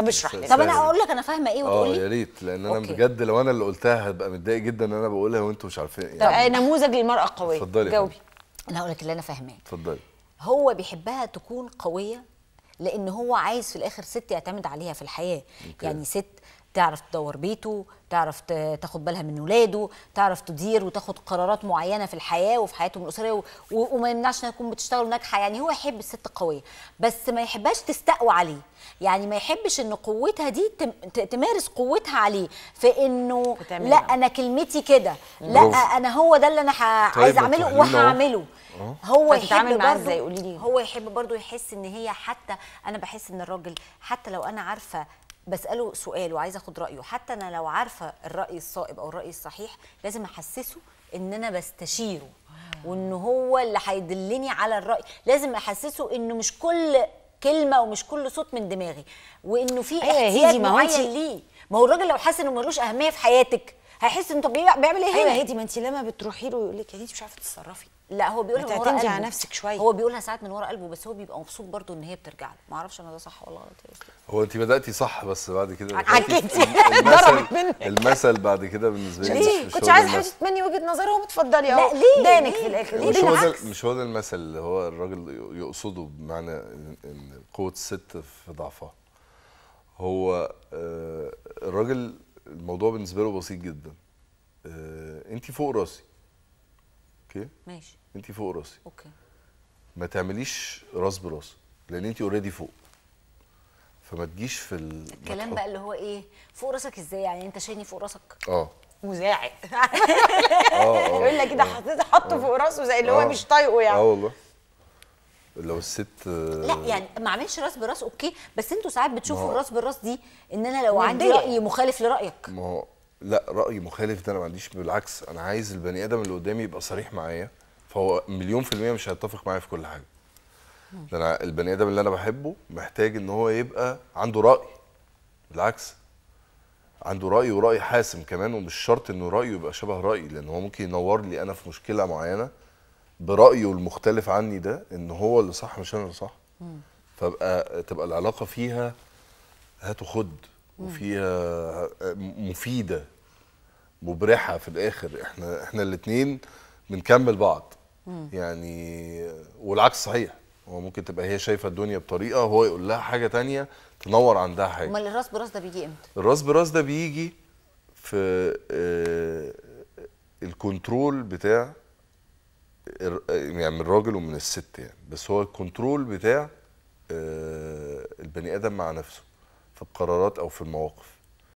طب اشرح لي طب انا اقول يعني- لك انا فاهمه ايه وتقول آه، لي اه يا ريت لان انا أوكي. بجد لو انا اللي قلتها هبقى متضايق جدا ان انا بقولها وانتم مش عارفين يعني طب آه، نموذج للمراه القويه اتفضلي جاوبي انا هقول لك اللي انا فاهماه اتفضلي هو بيحبها تكون قويه لان هو عايز في الاخر ست يعتمد عليها في الحياه أوكي. يعني ست تعرف تدور بيته تعرف تاخد بالها من ولاده تعرف تدير وتاخد قرارات معينه في الحياه وفي حياتهم الاسريه وما يمنعش انها تكون بتشتغل ناجحه يعني هو يحب الست القويه بس ما يحبهاش تستقوى عليه يعني ما يحبش ان قوتها دي تمارس قوتها عليه في انه لا انا كلمتي كده لا انا هو ده اللي انا طيب، عايز اعمله وهعمله أه. هو طيب، يحب برضه هو يحب برضه يحس ان هي حتى انا بحس ان الراجل حتى لو انا عارفه بساله سؤال وعايزه اخد رايه حتى انا لو عارفه الراي الصائب او الراي الصحيح لازم احسسه ان انا بستشيره وان هو اللي هيدلني على الراي لازم احسسه انه مش كل كلمه ومش كل صوت من دماغي وانه في إيه، احتياج معين ليه ما هو الراجل لو حاسس انه ملوش اهميه في حياتك هيحس ان طب بيعمل ايه أيوة، هنا ايوه هدي ما انت لما بتروحي له يقول لك يا هادي مش عارفه تتصرفي لا هو بيقول من ورا قلبه على نفسك شويه هو بيقولها ساعات من ورا قلبه بس هو بيبقى مبسوط برضه ان هي بترجع له ما اعرفش انا ده صح ولا غلط هو انت بداتي صح بس بعد كده عجبتي المثل المثل بعد كده بالنسبه لي ليه كنت عايز حاجة تتمني وجهه نظرهم اتفضلي اهو ليه دانك في الاخر ليه مش هو ده مش هو ده المثل اللي هو الراجل يقصده بمعنى ان قوه الست في ضعفها هو آه، الراجل الموضوع بالنسبه له بسيط جدا آه انت فوق راسي اوكي ماشي انت فوق راسي اوكي ما تعمليش راس براس لان انت اوريدي فوق فما تجيش في ال... الكلام بقى اللي هو ايه فوق راسك ازاي يعني انت شايلني فوق راسك اه اه, آه. يقول لك كده إيه آه. حطيت حطه آه. فوق راسه زي اللي هو مش طايقه يعني اه والله لو الست لا يعني ما اعملش راس براس اوكي بس انتوا ساعات بتشوفوا الراس بالراس دي ان انا لو عندي راي مخالف لرايك ما هو لا راي مخالف ده انا ما عنديش بالعكس انا عايز البني ادم اللي قدامي يبقى صريح معايا فهو مليون في الميه مش هيتفق معايا في كل حاجه ده انا البني ادم اللي انا بحبه محتاج ان هو يبقى عنده راي بالعكس عنده راي وراي حاسم كمان ومش شرط انه رايه يبقى شبه رايي لان هو ممكن ينور لي انا في مشكله معينه برايه المختلف عني ده ان هو اللي صح مش انا اللي صح فبقى تبقى العلاقه فيها هات وخد وفيها مفيده مبرحه في الاخر احنا احنا الاثنين بنكمل بعض يعني والعكس صحيح هو ممكن تبقى هي شايفه الدنيا بطريقه هو يقول لها حاجه تانية تنور عندها حاجه امال الراس براس ده بيجي امتى الراس براس ده بيجي في آه، الكنترول بتاع يعني من الراجل ومن الست يعني بس هو الكنترول بتاع آه، البني ادم مع نفسه في القرارات او في المواقف